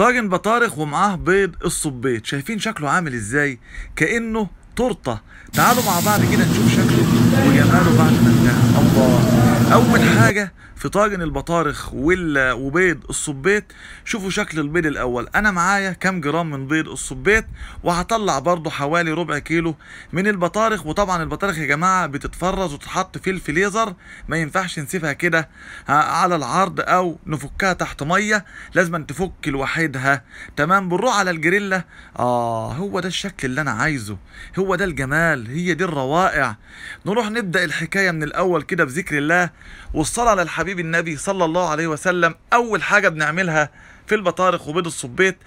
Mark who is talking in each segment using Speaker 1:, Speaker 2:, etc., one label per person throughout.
Speaker 1: طاجن بطارخ ومعاه بيض الصبيط شايفين شكله عامل ازاي كانه تورته تعالوا مع بعض كده نشوف شكله وجماله بعد ما انتهى الله اول حاجه في طاجن البطارخ وبيض الصبيت شوفوا شكل البيض الاول انا معايا كام جرام من بيض الصبيت وهطلع برضو حوالي ربع كيلو من البطارخ وطبعا البطارخ يا جماعه بتتفرز وتتحط في الفليزر ما ينفعش نسيبها كده آه، على العرض او نفكها تحت ميه لازم تفك لوحدها تمام بنروح على الجريلا اه هو ده الشكل اللي انا عايزه هو ده الجمال هي دي الروائع نروح نبدا الحكايه من الاول كده بذكر الله والصلاة على الحبيب النبي صلى الله عليه وسلم أول حاجة بنعملها في البطارخ وبيض الصبيت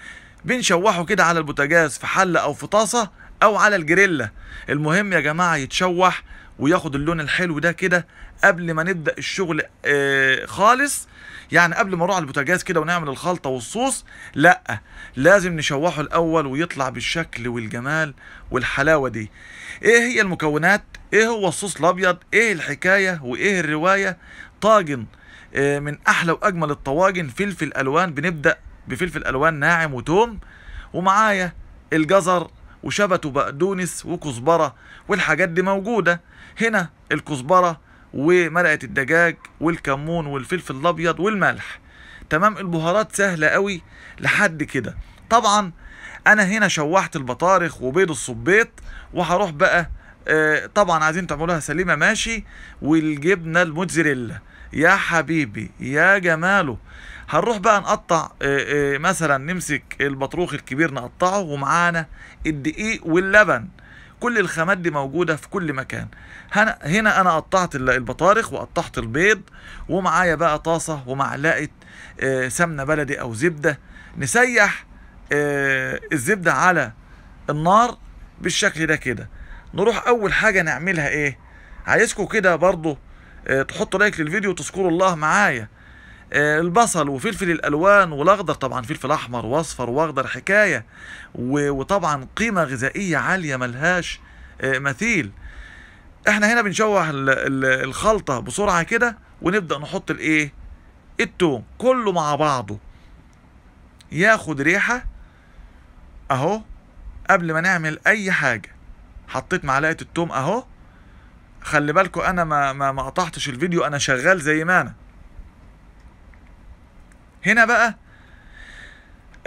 Speaker 1: بنشوحه كده على البوتاجاز في حلة أو في طاسة أو على الجريلة المهم يا جماعة يتشوح وياخد اللون الحلو ده كده قبل ما نبدا الشغل آه، خالص يعني قبل ما نروح على البوتاجاز كده ونعمل الخلطه والصوص لا لازم نشوحه الاول ويطلع بالشكل والجمال والحلاوه دي ايه هي المكونات ايه هو الصوص الابيض ايه الحكايه وايه الروايه طاجن آه، من احلى واجمل الطواجن فلفل الوان بنبدا بفلفل الوان ناعم وتوم ومعايا الجزر وشبت وبقدونس وكزبرة والحاجات دي موجودة هنا الكزبرة ومرقة الدجاج والكمون والفلفل الأبيض والملح تمام البهارات سهلة قوي لحد كده طبعا أنا هنا شوحت البطارخ وبيض الصبيط وهروح بقى آه، طبعا عايزين تعملوها سليمه ماشي والجبنه الموتزريلا يا حبيبي يا جماله هنروح بقى نقطع آه، آه، مثلا نمسك البطروخ الكبير نقطعه ومعانا الدقيق واللبن كل الخامات دي موجودة في كل مكان هنا أنا قطعت البطارخ وقطعت البيض ومعايا بقى طاسة ومعلقة سمنة بلدي أو زبدة نسيح الزبدة على النار بالشكل ده كده نروح اول حاجه نعملها ايه عايزكم كده برضو اه تحطوا لايك للفيديو وتذكروا الله معايا اه البصل وفلفل الالوان والاخضر طبعا فلفل احمر واصفر واخضر حكايه وطبعا قيمه غذائيه عاليه ملهاش اه مثيل احنا هنا بنشوح الخلطه بسرعه كده ونبدا نحط الايه التوم كله مع بعضه ياخد ريحه اهو قبل ما نعمل اي حاجه حطيت معلقه التوم اهو خلي بالكم انا ما ما ما قطعتش الفيديو انا شغال زي ما انا هنا بقى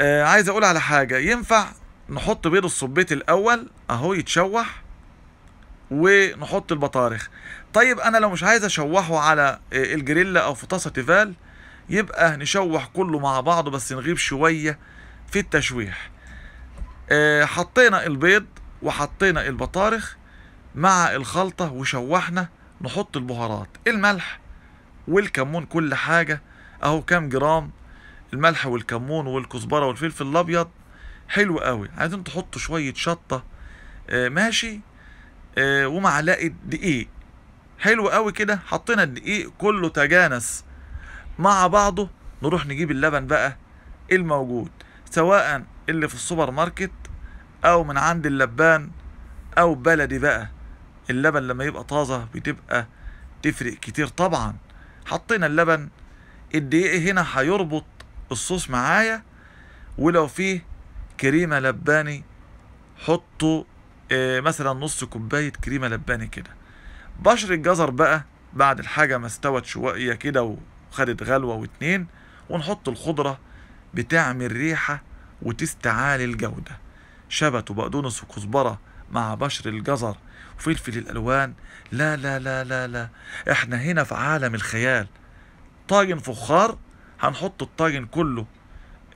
Speaker 1: آه عايز اقول على حاجه ينفع نحط بيض الصبيت الاول اهو يتشوح ونحط البطارخ طيب انا لو مش عايز اشوحه على آه، الجريلا او في طاسه تيفال يبقى نشوح كله مع بعضه بس نغيب شويه في التشويح آه، حطينا البيض وحطينا البطارخ مع الخلطة وشوحنا نحط البهارات الملح والكمون كل حاجة اهو كام جرام الملح والكمون والكزبرة والفلفل الابيض حلو قوي عايزين تحطوا شوية شطة آه، ماشي آه، ومعلقة دقيق حلو قوي كده حطينا الدقيق كله تجانس مع بعضه نروح نجيب اللبن بقى الموجود سواء اللي في السوبر ماركت او من عند اللبان او بلدي بقى اللبن لما يبقى طازة بتبقى تفرق كتير طبعا حطينا اللبن الدقيق هنا هيربط الصوص معايا ولو فيه كريمة لباني حطوا آه، مثلا نص كوباية كريمة لباني كده بشر الجزر بقى بعد الحاجة ما استوت شوية كده وخدت غلوة واتنين ونحط الخضرة بتعمل ريحة وتستعالي الجودة شبت وبقدونس وكزبرة مع بشر الجزر وفلفل الألوان لا لا لا لا لا احنا هنا في عالم الخيال طاجن فخار هنحط الطاجن كله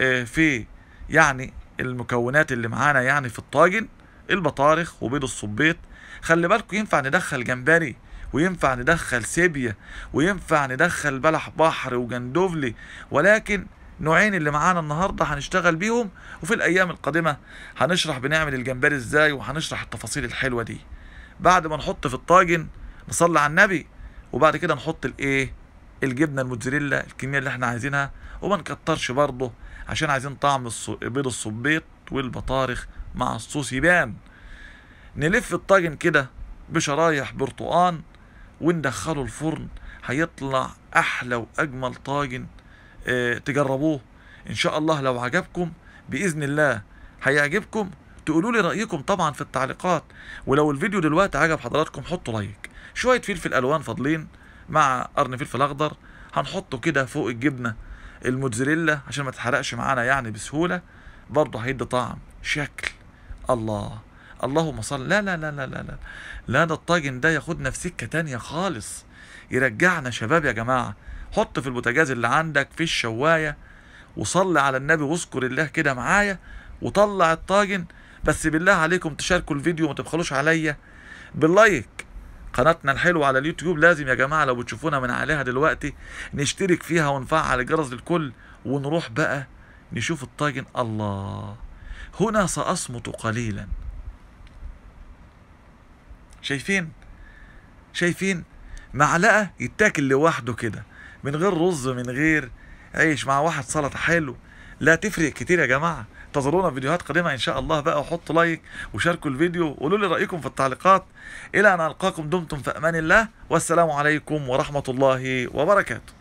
Speaker 1: آه، في يعني المكونات اللي معانا يعني في الطاجن البطارخ وبيض الصبيط خلي بالكم ينفع ندخل جمبري وينفع ندخل سيبيا وينفع ندخل بلح بحر وجندوفلي ولكن نوعين اللي معانا النهارده هنشتغل بيهم وفي الايام القادمه هنشرح بنعمل الجمبري ازاي وهنشرح التفاصيل الحلوه دي بعد ما نحط في الطاجن نصلي على النبي وبعد كده نحط الايه الجبنه الموتزاريلا الكميه اللي احنا عايزينها وما نكترش برضه عشان عايزين طعم بيض الصبيط والبطارخ مع الصوص يبان نلف الطاجن كده بشرايح برتقان وندخله الفرن هيطلع احلى واجمل طاجن آه، تجربوه ان شاء الله لو عجبكم باذن الله هيعجبكم تقولوا لي رايكم طبعا في التعليقات ولو الفيديو دلوقتي عجب حضراتكم حطوا لايك شويه فلفل الوان فاضلين مع قرن فلفل اخضر هنحطه كده فوق الجبنه الموتزاريلا عشان ما تتحرقش معانا يعني بسهوله برضه هيدي طعم شكل الله اللهم صل لا لا لا لا لا لا لا ده الطاجن ده ياخدنا في سكه تانية خالص يرجعنا شباب يا جماعه حط في البوتاجاز اللي عندك في الشوايه وصلي على النبي واذكر الله كده معايا وطلع الطاجن بس بالله عليكم تشاركوا الفيديو وما تبخلوش عليا باللايك قناتنا الحلوه على اليوتيوب لازم يا جماعه لو بتشوفونا من عليها دلوقتي نشترك فيها ونفعل الجرس للكل ونروح بقى نشوف الطاجن الله هنا ساصمت قليلا شايفين شايفين معلقه يتاكل لوحده كده من غير رز من غير عيش مع واحد سلطه حلو لا تفرق كتير يا جماعه انتظرونا في فيديوهات قادمه ان شاء الله بقى وحطوا لايك وشاركوا الفيديو وقولوا لي رايكم في التعليقات الى ان القاكم دمتم في امان الله والسلام عليكم ورحمه الله وبركاته